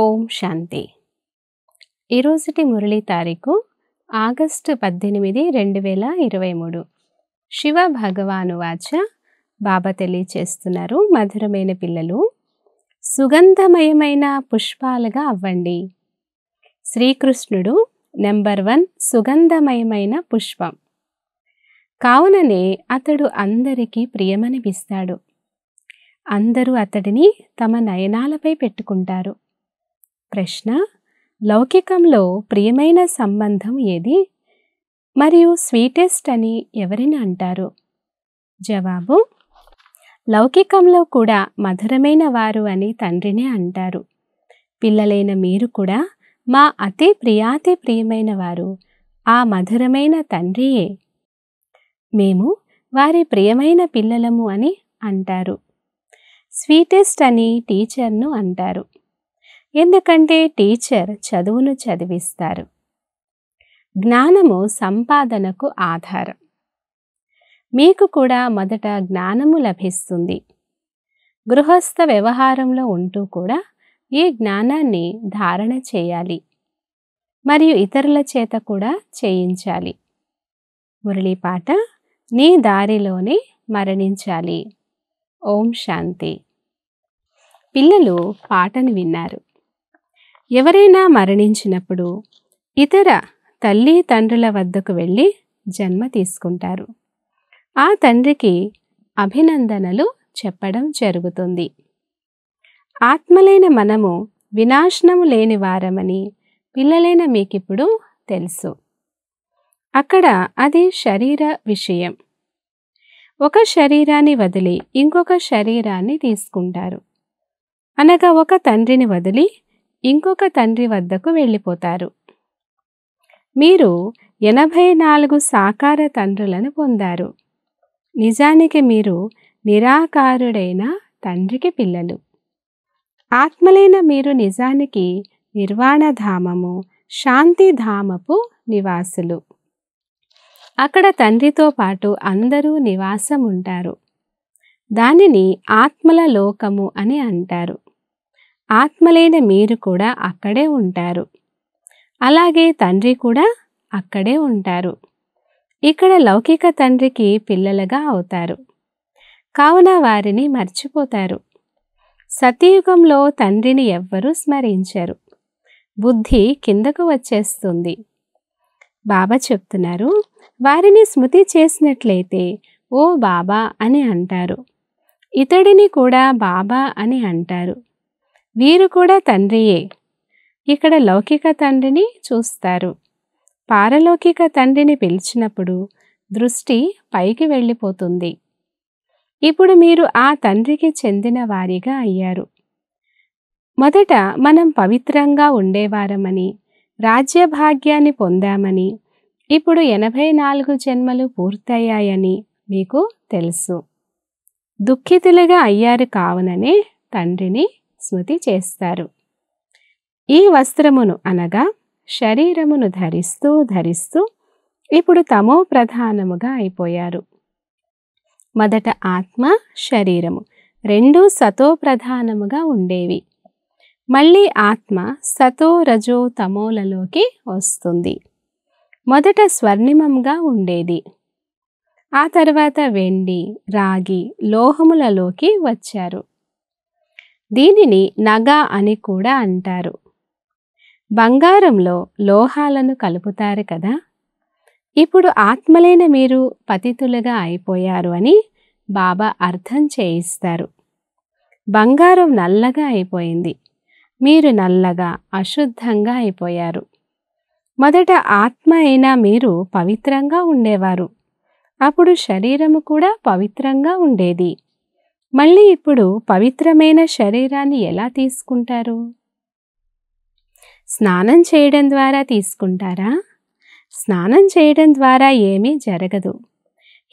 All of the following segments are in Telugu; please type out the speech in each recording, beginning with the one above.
ఓం శాంతి ఈరోజుటి మురళీ తారీఖు ఆగస్టు పద్దెనిమిది రెండు వేల ఇరవై మూడు శివ భగవాను వాచ బాబా తెలియచేస్తున్నారు మధురమైన పిల్లలు సుగంధమయమైన పుష్పాలుగా అవ్వండి శ్రీకృష్ణుడు నెంబర్ వన్ సుగంధమయమైన పుష్పం కావుననే అతడు అందరికీ ప్రియమనిపిస్తాడు అందరూ అతడిని తమ నయనాలపై పెట్టుకుంటారు ప్రశ్న లౌకికంలో ప్రియమైన సంబంధం ఏది మరియు స్వీటెస్ట్ అని ఎవరిని అంటారు జవాబు లౌకికంలో కూడా మధురమైన వారు అని తండ్రినే అంటారు పిల్లలైన మీరు కూడా మా అతి ప్రియాతి ప్రియమైన వారు ఆ మధురమైన తండ్రియే మేము వారి ప్రియమైన పిల్లలము అని అంటారు స్వీటెస్ట్ అని టీచర్ను అంటారు ఎందుకంటే టీచర్ చదువును చదివిస్తారు జ్ఞానము సంపాదనకు ఆధారం మీకు కూడా మొదట జ్ఞానము లభిస్తుంది గృహస్థ వ్యవహారంలో ఉంటూ కూడా ఈ జ్ఞానాన్ని ధారణ చేయాలి మరియు ఇతరుల చేత కూడా చేయించాలి మురళీ పాట నీ దారిలోనే మరణించాలి ఓం శాంతి పిల్లలు పాటను విన్నారు ఎవరైనా మరణించినప్పుడు ఇతర తల్లి తండ్రుల వద్దకు వెళ్ళి జన్మ తీసుకుంటారు ఆ తండ్రికి అభినందనలు చెప్పడం జరుగుతుంది ఆత్మలైన మనము వినాశనము లేని వారమని పిల్లలైన మీకిప్పుడు తెలుసు అక్కడ అది శరీర విషయం ఒక శరీరాన్ని వదిలి ఇంకొక శరీరాన్ని తీసుకుంటారు అనగా ఒక తండ్రిని వదిలి ఇంకొక తండ్రి వద్దకు వెళ్ళిపోతారు మీరు ఎనభై నాలుగు సాకార తండ్రులను పొందారు నిజానికి మీరు నిరాకారుడైన తండ్రికి పిల్లలు ఆత్మలైన మీరు నిజానికి నిర్వాణధామము శాంతిధామపు నివాసులు అక్కడ తండ్రితో పాటు అందరూ నివాసం ఉంటారు దానిని ఆత్మల లోకము అని అంటారు ఆత్మలైన మీరు కూడా అక్కడే ఉంటారు అలాగే తండ్రి కూడా అక్కడే ఉంటారు ఇక్కడ లౌకిక తండ్రికి పిల్లలుగా అవుతారు కావున వారిని మర్చిపోతారు సతీయుగంలో తండ్రిని ఎవ్వరూ స్మరించరు బుద్ధి కిందకు వచ్చేస్తుంది బాబా చెప్తున్నారు వారిని స్మృతి చేసినట్లయితే ఓ బాబా అని అంటారు ఇతడిని కూడా బాబా అని అంటారు వీరు కూడా తండ్రియే ఇక్కడ లౌకిక తండ్రిని చూస్తారు పారలౌకిక తండ్రిని పిలిచినప్పుడు దృష్టి పైకి వెళ్ళిపోతుంది ఇప్పుడు మీరు ఆ తండ్రికి చెందిన వారిగా అయ్యారు మొదట మనం పవిత్రంగా ఉండేవారమని రాజ్యభాగ్యాన్ని పొందామని ఇప్పుడు ఎనభై నాలుగు జన్మలు పూర్తయ్యాయని మీకు తెలుసు దుఃఖితులుగా అయ్యారు కావుననే తండ్రిని స్మృతి చేస్తారు ఈ వస్త్రమును అనగా శరీరమును ధరిస్తూ ధరిస్తూ ఇప్పుడు తమో ప్రధానముగా అయిపోయారు మొదట ఆత్మ శరీరము రెండూ సతో ప్రధానముగా ఉండేవి మళ్ళీ ఆత్మ సతో రజో తమోలలోకి వస్తుంది మొదట స్వర్ణిమంగా ఉండేది ఆ తర్వాత వెండి రాగి లోహములలోకి వచ్చారు దీనిని నగ అని కూడా అంటారు బంగారంలో లోహాలను కలుపుతారు కదా ఇప్పుడు ఆత్మలైన మీరు పతితులుగా అయిపోయారు అని బాబా అర్థం చేయిస్తారు బంగారం నల్లగా అయిపోయింది మీరు నల్లగా అశుద్ధంగా అయిపోయారు మొదట ఆత్మ అయినా మీరు పవిత్రంగా ఉండేవారు అప్పుడు శరీరము కూడా పవిత్రంగా ఉండేది మళ్ళీ ఇప్పుడు పవిత్రమైన శరీరాన్ని ఎలా తీసుకుంటారు స్నానం చేయడం ద్వారా తీసుకుంటారా స్నానం చేయడం ద్వారా ఏమీ జరగదు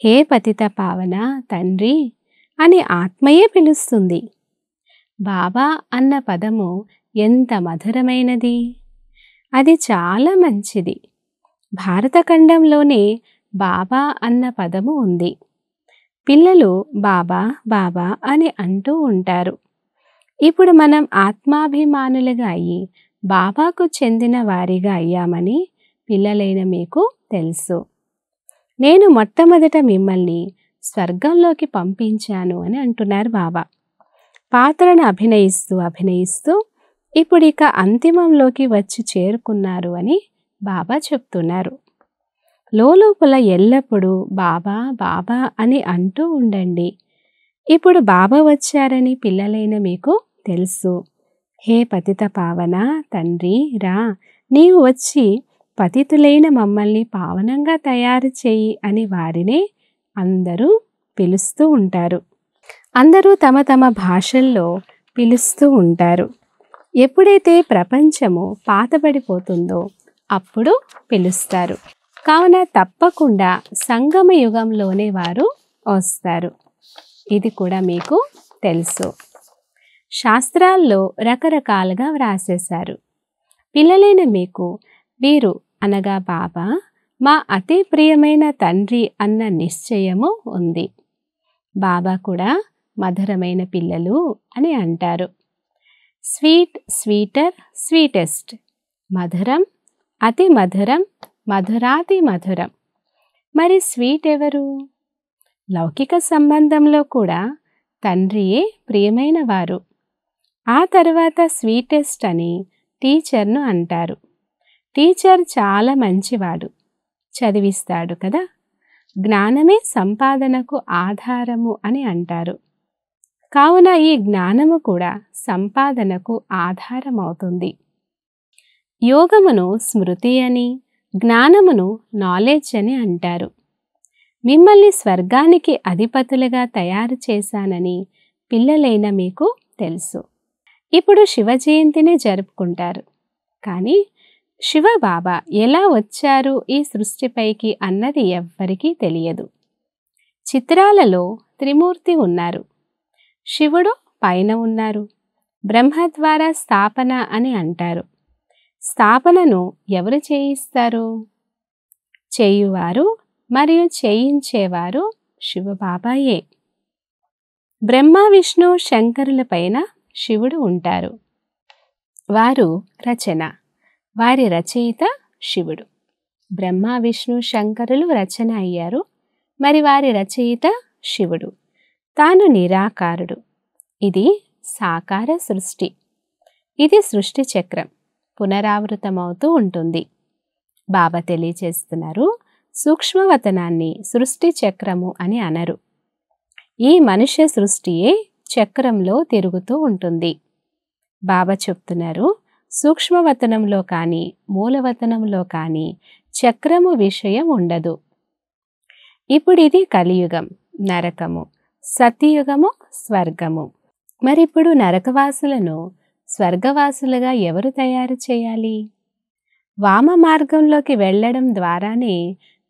హే పతిత పావన తండ్రి అని ఆత్మయే పిలుస్తుంది బాబా అన్న పదము ఎంత మధురమైనది అది చాలా మంచిది భారతఖండంలోనే బాబా అన్న పదము ఉంది పిల్లలు బాబా బాబా అని అంటూ ఉంటారు ఇప్పుడు మనం ఆత్మాభిమానులుగా అయ్యి బాబాకు చెందిన వారిగా అయ్యామని పిల్లలైన మీకు తెలుసు నేను మొట్టమొదట మిమ్మల్ని స్వర్గంలోకి పంపించాను అని అంటున్నారు బాబా పాత్రను అభినయిస్తూ అభినయిస్తూ ఇప్పుడు ఇక అంతిమంలోకి వచ్చి చేరుకున్నారు అని బాబా చెప్తున్నారు లోపల ఎల్లప్పుడూ బాబా బాబా అని అంటూ ఉండండి ఇప్పుడు బాబా వచ్చారని పిల్లలైన మీకు తెలుసు హే పతిత పావన తండ్రి రా నీవు వచ్చి పతితులైన మమ్మల్ని పావనంగా తయారు చేయి అని వారినే అందరూ పిలుస్తూ ఉంటారు అందరూ తమ తమ భాషల్లో పిలుస్తూ ఉంటారు ఎప్పుడైతే ప్రపంచము పాతబడిపోతుందో అప్పుడు పిలుస్తారు కావున తప్పకుండా సంగమ యుగంలోనే వారు వస్తారు ఇది కూడా మీకు తెలుసు శాస్త్రాల్లో రకరకాలుగా వ్రాసేశారు పిల్లలైన మీకు వీరు అనగా బాబా మా అతి ప్రియమైన తండ్రి అన్న నిశ్చయము ఉంది బాబా కూడా మధురమైన పిల్లలు అని అంటారు స్వీట్ స్వీటర్ స్వీటెస్ట్ మధురం అతి మధురం మధురాతి మధురం మరి స్వీట్ ఎవరు లౌకిక సంబంధంలో కూడా తండ్రియే ప్రియమైన వారు ఆ తర్వాత స్వీటెస్ట్ అని టీచర్ను అంటారు టీచర్ చాలా మంచివాడు చదివిస్తాడు కదా జ్ఞానమే సంపాదనకు ఆధారము అని అంటారు కావున ఈ జ్ఞానము కూడా సంపాదనకు ఆధారమవుతుంది యోగమును స్మృతి అని జ్ఞానమును నాలెడ్జ్ అని అంటారు మిమ్మల్ని స్వర్గానికి అధిపతులుగా తయారు చేశానని పిల్లలైన మీకు తెలుసు ఇప్పుడు శివ జయంతిని జరుపుకుంటారు కానీ శివ బాబా ఎలా వచ్చారు ఈ సృష్టిపైకి అన్నది ఎవ్వరికీ తెలియదు చిత్రాలలో త్రిమూర్తి ఉన్నారు శివుడు పైన ఉన్నారు బ్రహ్మ ద్వారా స్థాపన అని అంటారు స్థాపనను ఎవరు చేయిస్తారు చేయువారు మరియు చేయించేవారు శివబాబాయే బ్రహ్మ విష్ణు శంకరులపైన శివుడు ఉంటారు వారు రచన వారి రచయిత శివుడు బ్రహ్మ విష్ణు శంకరులు రచన అయ్యారు మరి వారి రచయిత శివుడు తాను నిరాకారుడు ఇది సాకార సృష్టి ఇది సృష్టి చక్రం పునరావృతమవుతూ ఉంటుంది బాబా తెలియచేస్తున్నారు సూక్ష్మవతనాన్ని సృష్టి చక్రము అని అనరు ఈ మనుష్య సృష్టియే చక్రంలో తిరుగుతూ ఉంటుంది బాబా చెప్తున్నారు సూక్ష్మవతనంలో కానీ మూలవతనంలో కానీ చక్రము విషయం ఉండదు ఇప్పుడు ఇది కలియుగం నరకము సతియుగము స్వర్గము మరిప్పుడు నరకవాసులను స్వర్గవాసులుగా ఎవరు తయారు చేయాలి వామ మార్గంలోకి వెళ్ళడం ద్వారానే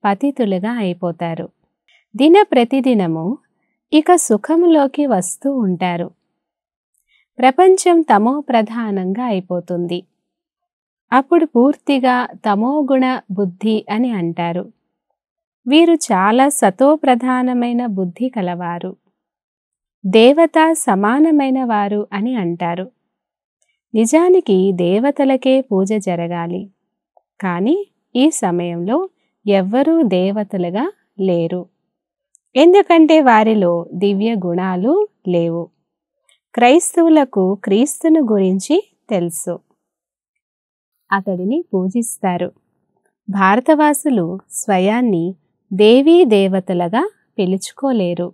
పతితులుగా అయిపోతారు దిన ప్రతిదినము ఇక సుఖంలోకి వస్తూ ఉంటారు ప్రపంచం తమో ప్రధానంగా అయిపోతుంది అప్పుడు పూర్తిగా తమోగుణ బుద్ధి అని అంటారు వీరు చాలా సతో ప్రధానమైన బుద్ధి కలవారు దేవత సమానమైన వారు అని అంటారు నిజానికి దేవతలకే పూజ జరగాలి కానీ ఈ సమయంలో ఎవ్వరూ దేవతలుగా లేరు ఎందుకంటే వారిలో దివ్య గుణాలు లేవు క్రైస్తవులకు క్రీస్తును గురించి తెలుసు అతడిని పూజిస్తారు భారతవాసులు స్వయాన్ని దేవీ దేవతలుగా పిలుచుకోలేరు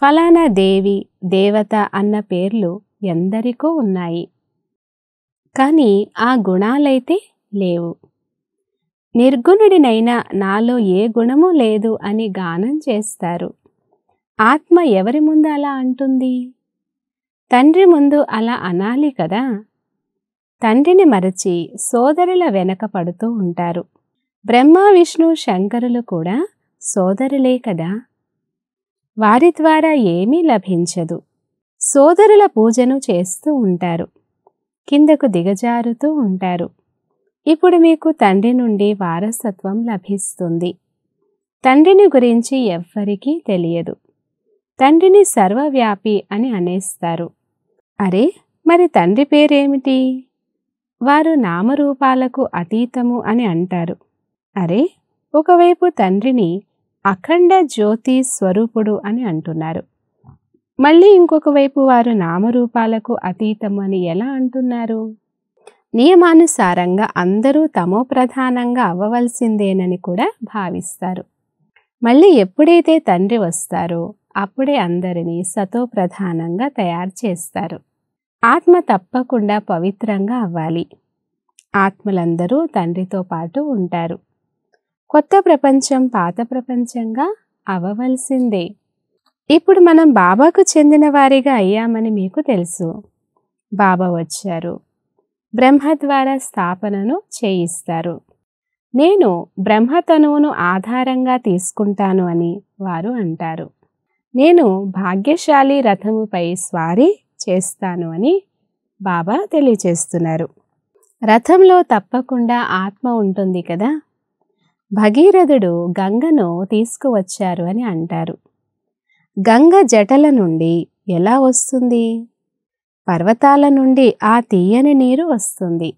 ఫలానా దేవి దేవత అన్న పేర్లు ఎందరికో ఉన్నాయి కానీ ఆ గుణాలైతే లేవు నిర్గుణుడినైనా నాలో ఏ గుణము లేదు అని గానం చేస్తారు ఆత్మ ఎవరి ముందు అలా అంటుంది తండ్రి ముందు అలా అనాలి కదా తండ్రిని మరచి సోదరుల వెనక పడుతూ ఉంటారు బ్రహ్మ విష్ణు శంకరులు కూడా సోదరులే కదా వారి ద్వారా ఏమీ లభించదు సోదరుల పూజను చేస్తూ ఉంటారు కిందకు దిగజారుతూ ఉంటారు ఇప్పుడు మీకు తండ్రి నుండి వారసత్వం లభిస్తుంది తండ్రిని గురించి ఎవ్వరికీ తెలియదు తండ్రిని సర్వవ్యాపి అని అనేస్తారు అరే మరి తండ్రి పేరేమిటి వారు నామరూపాలకు అతీతము అని అంటారు అరే ఒకవైపు తండ్రిని అఖండ జ్యోతి స్వరూపుడు అని అంటున్నారు మళ్ళీ ఇంకొక వైపు వారు నామరూపాలకు అని ఎలా అంటున్నారు నియమానుసారంగా అందరూ తమో ప్రధానంగా అవ్వవలసిందేనని కూడా భావిస్తారు మళ్ళీ ఎప్పుడైతే తండ్రి వస్తారో అప్పుడే అందరినీ సతో ప్రధానంగా తయారు చేస్తారు ఆత్మ తప్పకుండా పవిత్రంగా అవ్వాలి ఆత్మలందరూ తండ్రితో పాటు ఉంటారు కొత్త ప్రపంచం పాత ప్రపంచంగా అవ్వవలసిందే ఇప్పుడు మనం బాబాకు చెందిన వారిగా అయ్యామని మీకు తెలుసు బాబా వచ్చారు బ్రహ్మ ద్వారా స్థాపనను చేయిస్తారు నేను బ్రహ్మతనువును ఆధారంగా తీసుకుంటాను అని వారు అంటారు నేను భాగ్యశాలి రథముపై స్వారీ చేస్తాను అని బాబా తెలియచేస్తున్నారు రథంలో తప్పకుండా ఆత్మ ఉంటుంది కదా భగీరథుడు గంగను తీసుకువచ్చారు అని అంటారు గంగ జటల నుండి ఎలా వస్తుంది పర్వతాల నుండి ఆ తీయని నీరు వస్తుంది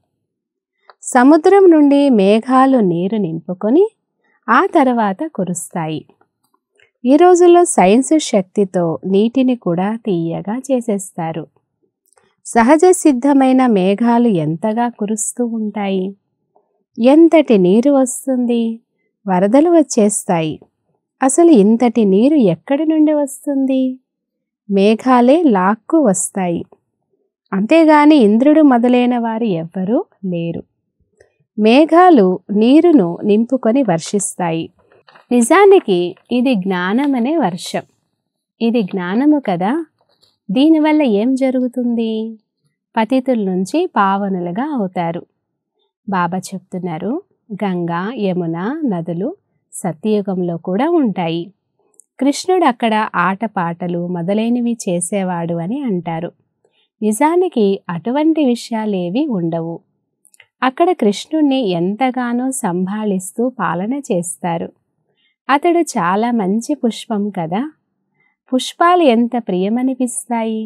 సముద్రం నుండి మేఘాలు నీరు నింపుకొని ఆ తర్వాత కురుస్తాయి ఈ రోజుల్లో సైన్స్ శక్తితో నీటిని కూడా తీయగా చేసేస్తారు సహజ సిద్ధమైన మేఘాలు ఎంతగా కురుస్తూ ఉంటాయి ఎంతటి నీరు వస్తుంది వరదలు వచ్చేస్తాయి అసలు ఇంతటి నీరు ఎక్కడి నుండి వస్తుంది మేఘాలే లాక్కు వస్తాయి అంతేగాని ఇంద్రుడు మొదలైన వారు ఎవ్వరూ లేరు మేఘాలు నీరును నింపుకొని వర్షిస్తాయి నిజానికి ఇది జ్ఞానమనే వర్షం ఇది జ్ఞానము కదా దీనివల్ల ఏం జరుగుతుంది పతితుల నుంచి పావనులుగా అవుతారు బాబా చెప్తున్నారు గంగా యమున నదులు సత్యయుగంలో కూడా ఉంటాయి కృష్ణుడు అక్కడ ఆటపాటలు మొదలైనవి చేసేవాడు అని అంటారు నిజానికి అటువంటి విషయాలేవి ఉండవు అక్కడ కృష్ణుణ్ణి ఎంతగానో సంభాళిస్తూ పాలన చేస్తారు అతడు చాలా మంచి పుష్పం కదా పుష్పాలు ఎంత ప్రియమనిపిస్తాయి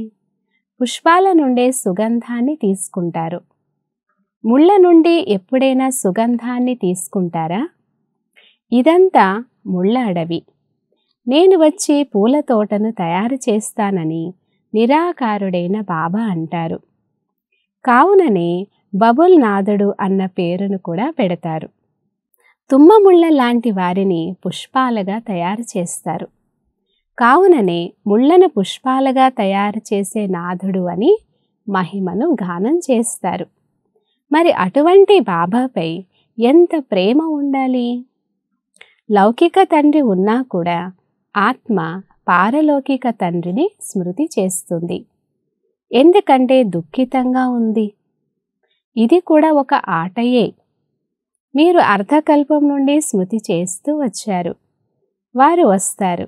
పుష్పాల నుండే సుగంధాన్ని తీసుకుంటారు ముళ్ళ నుండి ఎప్పుడైనా సుగంధాన్ని తీసుకుంటారా ఇదంతా ముళ్ళ అడవి నేను వచ్చి పూల తోటను తయారు చేస్తానని నిరాకారుడైన బాబా అంటారు కావుననే బబుల్ నాథుడు అన్న పేరును కూడా పెడతారు తుమ్మముళ్ళ లాంటి వారిని పుష్పాలుగా తయారు చేస్తారు కావుననే ముళ్ళను పుష్పాలుగా తయారు చేసే నాథుడు అని మహిమను గానం చేస్తారు మరి అటువంటి బాబాపై ఎంత ప్రేమ ఉండాలి లౌకిక తండ్రి ఉన్నా కూడా ఆత్మ పారలౌకిక తండ్రిని స్మృతి చేస్తుంది ఎందుకంటే దుఃఖితంగా ఉంది ఇది కూడా ఒక ఆటయే మీరు అర్ధకల్పం నుండి స్మృతి చేస్తూ వచ్చారు వారు వస్తారు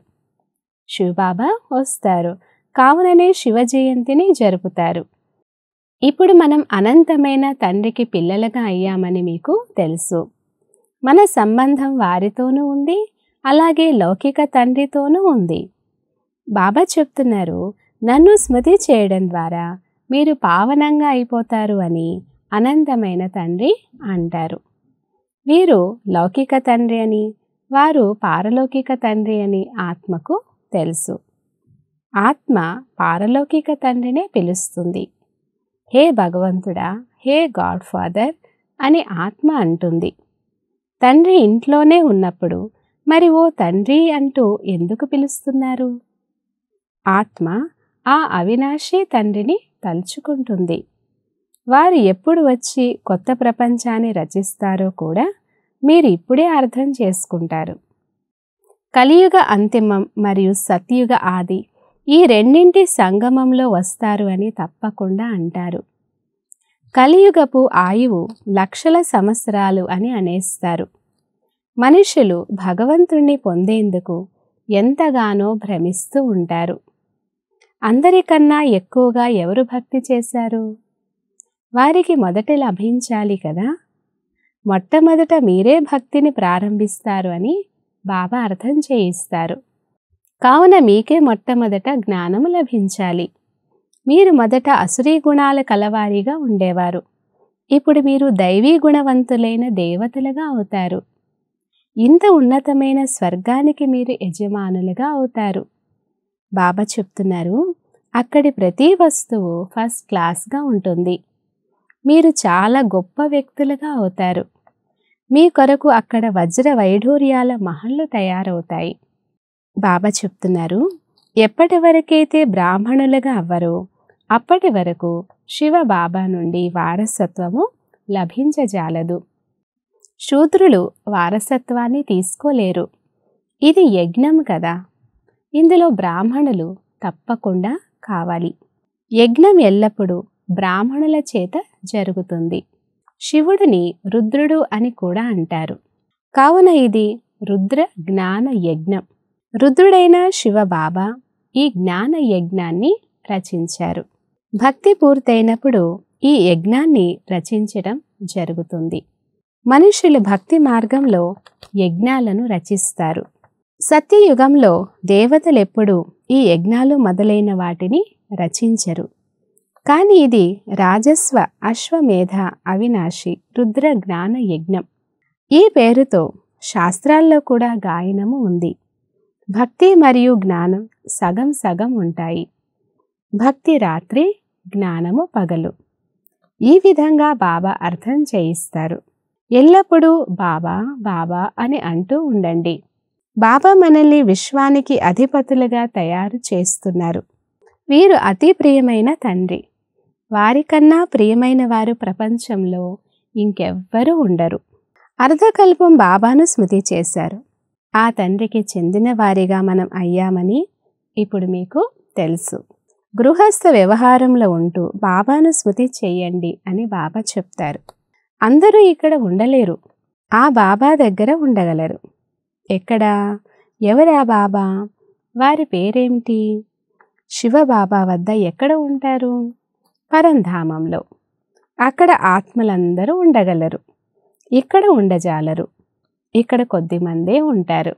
శివబాబా వస్తారు కావుననే శివ జయంతిని జరుపుతారు ఇప్పుడు మనం అనంతమైన తండ్రికి పిల్లలుగా అయ్యామని మీకు తెలుసు మన సంబంధం వారితోనూ ఉంది అలాగే లౌకిక తండ్రితోనూ ఉంది బాబా చెప్తున్నారు నన్ను స్మృతి చేయడం ద్వారా మీరు పావనంగా అయిపోతారు అని అనంతమైన తండ్రి అంటారు వీరు లౌకిక తండ్రి అని వారు పారలౌకిక తండ్రి అని ఆత్మకు తెలుసు ఆత్మ పారలౌకిక తండ్రినే పిలుస్తుంది హే భగవంతుడా హే గాడ్ ఫాదర్ అని ఆత్మ అంటుంది తండ్రి ఇంట్లోనే ఉన్నప్పుడు మరి ఓ తండ్రి అంటూ ఎందుకు పిలుస్తున్నారు ఆత్మ ఆ అవినాశి తండ్రిని తలుచుకుంటుంది వారు ఎప్పుడు వచ్చి కొత్త ప్రపంచాన్ని రచిస్తారో కూడా మీరు ఇప్పుడే అర్థం చేసుకుంటారు కలియుగ అంతిమం మరియు సత్యుగ ఆది ఈ రెండింటి సంగమంలో వస్తారు అని తప్పకుండా అంటారు కలియుగపు ఆయువు లక్షల సంవత్సరాలు అని అనేస్తారు మనుషులు భగవంతుణ్ణి పొందేందుకు ఎంతగానో భ్రమిస్తూ ఉంటారు అందరికన్నా ఎక్కువగా ఎవరు భక్తి చేశారు వారికి మొదట లభించాలి కదా మొట్టమొదట మీరే భక్తిని ప్రారంభిస్తారు అని బాబా అర్థం చేయిస్తారు కావున మీకే మొట్టమొదట జ్ఞానము లభించాలి మీరు మొదట అసురీ గుణాల కలవారిగా ఉండేవారు ఇప్పుడు మీరు దైవీ గుణవంతులైన దేవతలుగా అవుతారు ఇంత ఉన్నతమైన స్వర్గానికి మీరు యజమానులుగా అవుతారు బాబా చెప్తున్నారు అక్కడి ప్రతి వస్తువు ఫస్ట్ క్లాస్గా ఉంటుంది మీరు చాలా గొప్ప వ్యక్తులుగా అవుతారు మీ కొరకు అక్కడ వజ్ర వైఢూర్యాల మహళ్ళు తయారవుతాయి బాబా చెప్తున్నారు ఎప్పటి వరకైతే బ్రాహ్మణులుగా అవ్వరో అప్పటి వరకు శివబాబా నుండి వారసత్వము లభించజాలదు శూద్రులు వారసత్వాన్ని తీసుకోలేరు ఇది యజ్ఞం కదా ఇందులో బ్రాహ్మణులు తప్పకుండా కావాలి యజ్ఞం ఎల్లప్పుడూ బ్రాహ్మణుల చేత జరుగుతుంది శివుడిని రుద్రుడు అని కూడా అంటారు కావున ఇది రుద్ర జ్ఞాన యజ్ఞం రుద్రుడైన శివబాబా ఈ జ్ఞాన యజ్ఞాన్ని రచించారు భక్తి పూర్తయినప్పుడు ఈ యజ్ఞాన్ని రచించడం జరుగుతుంది మనుషులు భక్తి మార్గంలో యజ్ఞాలను రచిస్తారు సత్యయుగంలో దేవతలెప్పుడూ ఈ యజ్ఞాలు మొదలైన వాటిని రచించరు కానీ ఇది రాజస్వ అశ్వమేధ అవినాశి రుద్ర జ్ఞాన యజ్ఞం ఈ పేరుతో శాస్త్రాల్లో కూడా గాయనము ఉంది భక్తి మరియు జ్ఞానం సగం సగం ఉంటాయి భక్తి రాత్రి జ్ఞానము పగలు ఈ విధంగా బాబా అర్థం చేయిస్తారు ఎల్లప్పుడూ బాబా బాబా అని అంటూ ఉండండి బాబా మనల్ని విశ్వానికి అధిపతులుగా తయారు చేస్తున్నారు వీరు అతి ప్రియమైన తండ్రి వారికన్నా ప్రియమైన వారు ప్రపంచంలో ఇంకెవ్వరూ ఉండరు అర్ధకల్పం బాబాను స్మృతి చేశారు ఆ తండ్రికి చెందిన వారిగా మనం అయ్యామని ఇప్పుడు మీకు తెలుసు గృహస్థ వ్యవహారంలో ఉంటూ బాబాను స్మృతి చేయండి అని బాబా చెప్తారు అందరూ ఇక్కడ ఉండలేరు ఆ బాబా దగ్గర ఉండగలరు ఎక్కడా ఎవరా బాబా వారి పేరేమిటి శివబాబా వద్ద ఎక్కడ ఉంటారు పరంధామంలో అక్కడ ఆత్మలందరూ ఉండగలరు ఇక్కడ ఉండజాలరు ఇక్కడ కొద్దిమందే ఉంటారు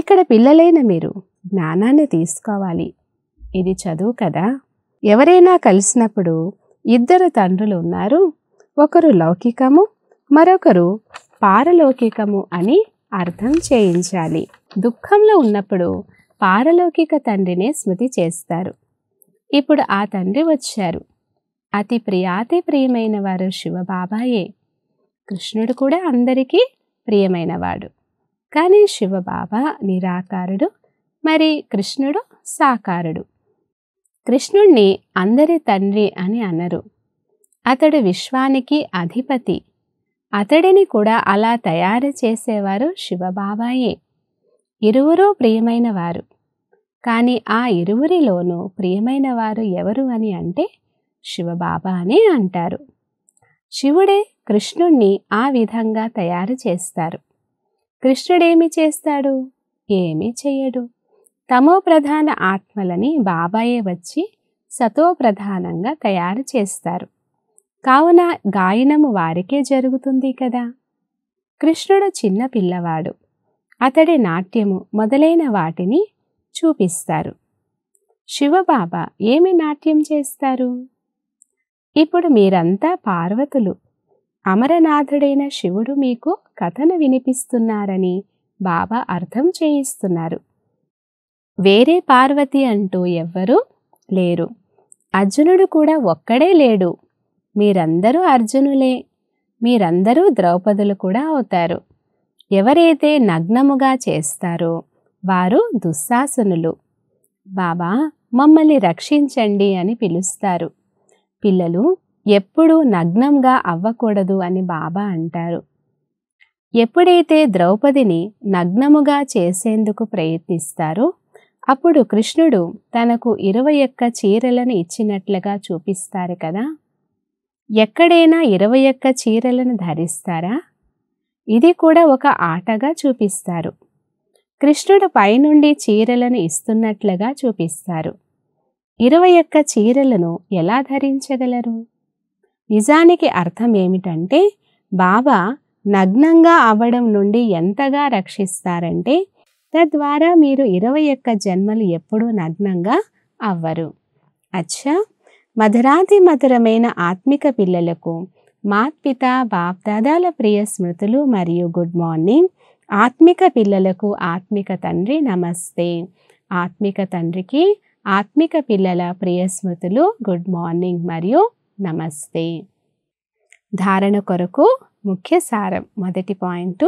ఇక్కడ పిల్లలైన మీరు జ్ఞానాన్ని తీసుకోవాలి ఇది చదువు కదా ఎవరైనా కలిసినప్పుడు ఇద్దరు తండ్రులు ఉన్నారు ఒకరు లౌకికము మరొకరు పారలౌకికము అని అర్థం చేయించాలి దుఃఖంలో ఉన్నప్పుడు పారలౌకిక తండ్రినే స్మృతి చేస్తారు ఇప్పుడు ఆ తండ్రి వచ్చారు అతి ప్రియాతి ప్రియమైన వారు శివబాబాయే కృష్ణుడు కూడా అందరికీ ప్రియమైనవాడు కానీ శివబాబా నిరాకారుడు మరి కృష్ణుడు సాకారుడు కృష్ణుణ్ణి అందరి తండ్రి అని అనరు అతడు విశ్వానికి అధిపతి అతడిని కూడా అలా తయారు చేసేవారు శివబాబాయే ఇరువురూ ప్రియమైన వారు కానీ ఆ ఇరువురిలోనూ ప్రియమైన వారు ఎవరు అని అంటే శివబాబా అనే అంటారు శివుడే కృష్ణుణ్ణి ఆ విధంగా తయారు చేస్తారు కృష్ణుడేమి చేస్తాడు ఏమీ చెయ్యడు తమో ప్రధాన ఆత్మలని బాబాయే వచ్చి సతో ప్రధానంగా తయారు చేస్తారు కావున గాయనము వారికే జరుగుతుంది కదా కృష్ణుడు చిన్న పిల్లవాడు అతడి నాట్యము మొదలైన వాటిని చూపిస్తారు శివబాబా ఏమి నాట్యం చేస్తారు ఇప్పుడు మీరంతా పార్వతులు అమరనాథుడైన శివుడు మీకు కథను వినిపిస్తున్నారని బాబా అర్థం చేయిస్తున్నారు వేరే పార్వతి అంటూ ఎవ్వరూ లేరు అర్జునుడు కూడా ఒక్కడే లేడు మీరందరూ అర్జునులే మీరందరూ ద్రౌపదులు కూడా అవుతారు ఎవరైతే నగ్నముగా చేస్తారో వారు దుస్సాసునులు బాబా మమ్మల్ని రక్షించండి అని పిలుస్తారు పిల్లలు ఎప్పుడూ నగ్నంగా అవ్వకూడదు అని బాబా అంటారు ఎప్పుడైతే ద్రౌపదిని నగ్నముగా చేసేందుకు ప్రయత్నిస్తారో అప్పుడు కృష్ణుడు తనకు ఇరవై ఒక్క చీరలను ఇచ్చినట్లుగా చూపిస్తారు కదా ఎక్కడైనా ఇరవై ఒక్క చీరలను ధరిస్తారా ఇది కూడా ఒక ఆటగా చూపిస్తారు కృష్ణుడు పైనుండి చీరలను ఇస్తున్నట్లుగా చూపిస్తారు ఇరవై ఒక్క చీరలను ఎలా ధరించగలరు నిజానికి అర్థం ఏమిటంటే బాబా నగ్నంగా అవ్వడం నుండి ఎంతగా రక్షిస్తారంటే తద్వారా మీరు ఇరవై యొక్క జన్మలు ఎప్పుడూ నగ్నంగా అవ్వరు అచ్చా మధురాది మధురమైన ఆత్మిక పిల్లలకు మాత్పిత బాప్దాదాల ప్రియ స్మృతులు మరియు గుడ్ మార్నింగ్ ఆత్మిక పిల్లలకు ఆత్మిక తండ్రి నమస్తే ఆత్మిక తండ్రికి ఆత్మిక పిల్లల ప్రియ స్మృతులు గుడ్ మార్నింగ్ మరియు నమస్తే ధారణ కొరకు ముఖ్య సారం మొదటి పాయింట్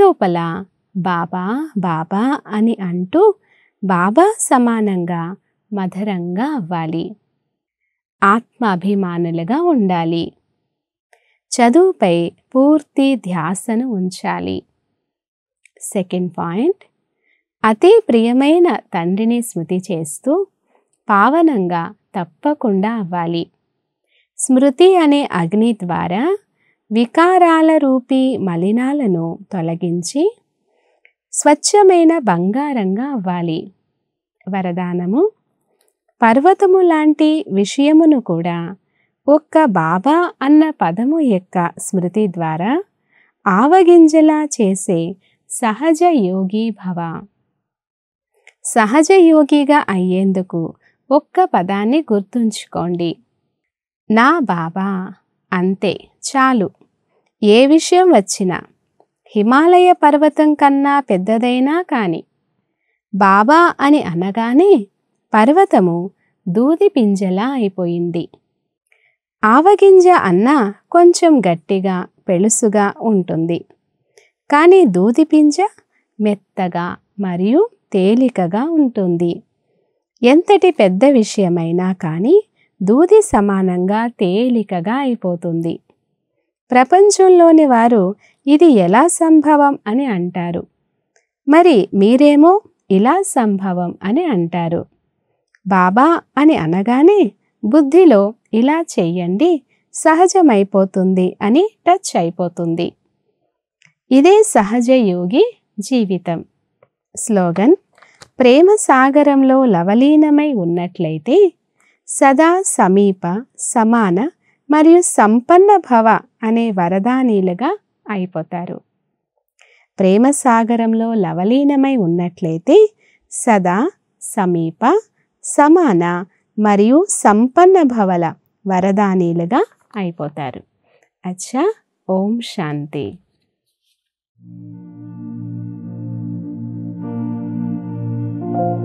లోపల బాబా బాబా అని అంటూ బాబా సమానంగా మధురంగా అవ్వాలి ఆత్మాభిమానులుగా ఉండాలి చదువుపై పూర్తి ధ్యాసను ఉంచాలి సెకండ్ పాయింట్ అతి ప్రియమైన తండ్రిని స్మృతి చేస్తూ పావనంగా తప్పకుండా అవ్వాలి స్మృతి అనే అగ్ని ద్వారా వికారాల రూపీ మలినాలను తొలగించి స్వచ్ఛమైన బంగారంగా అవ్వాలి వరదానము పర్వతము లాంటి విషయమును కూడా ఒక్క బాబా అన్న పదము యొక్క స్మృతి ద్వారా ఆవగింజలా చేసే సహజ యోగి భవ సహజ యోగిగా అయ్యేందుకు ఒక్క పదాన్ని గుర్తుంచుకోండి నా బాబా అంతే చాలు ఏ విషయం వచ్చినా హిమాలయ పర్వతం కన్నా పెద్దదైనా కాని బాబా అని అనగానే పర్వతము దూది పింజలా అయిపోయింది ఆవగింజ అన్న కొంచెం గట్టిగా పెలుసుగా ఉంటుంది కానీ దూది పింజ మెత్తగా మరియు తేలికగా ఉంటుంది ఎంతటి పెద్ద విషయమైనా కానీ దూది సమానంగా తేలికగా అయిపోతుంది ప్రపంచంలోని వారు ఇది ఎలా సంభవం అని అంటారు మరి మీరేమో ఇలా సంభవం అని అంటారు బాబా అని అనగానే బుద్ధిలో ఇలా చెయ్యండి సహజమైపోతుంది అని టచ్ అయిపోతుంది ఇదే సహజ యోగి జీవితం స్లోగన్ ప్రేమ సాగరంలో లవలీనమై ఉన్నట్లయితే సదా సమీప సమాన మరియు సంపన్న భవ అనే వరదానీలుగా అయిపోతారు ప్రేమ సాగరంలో లవలీనమై ఉన్నట్లయితే సదా సమీప సమాన మరియు సంపన్న భవల వరదానీలుగా అయిపోతారు అచ్చా ఓం శాంతి thank you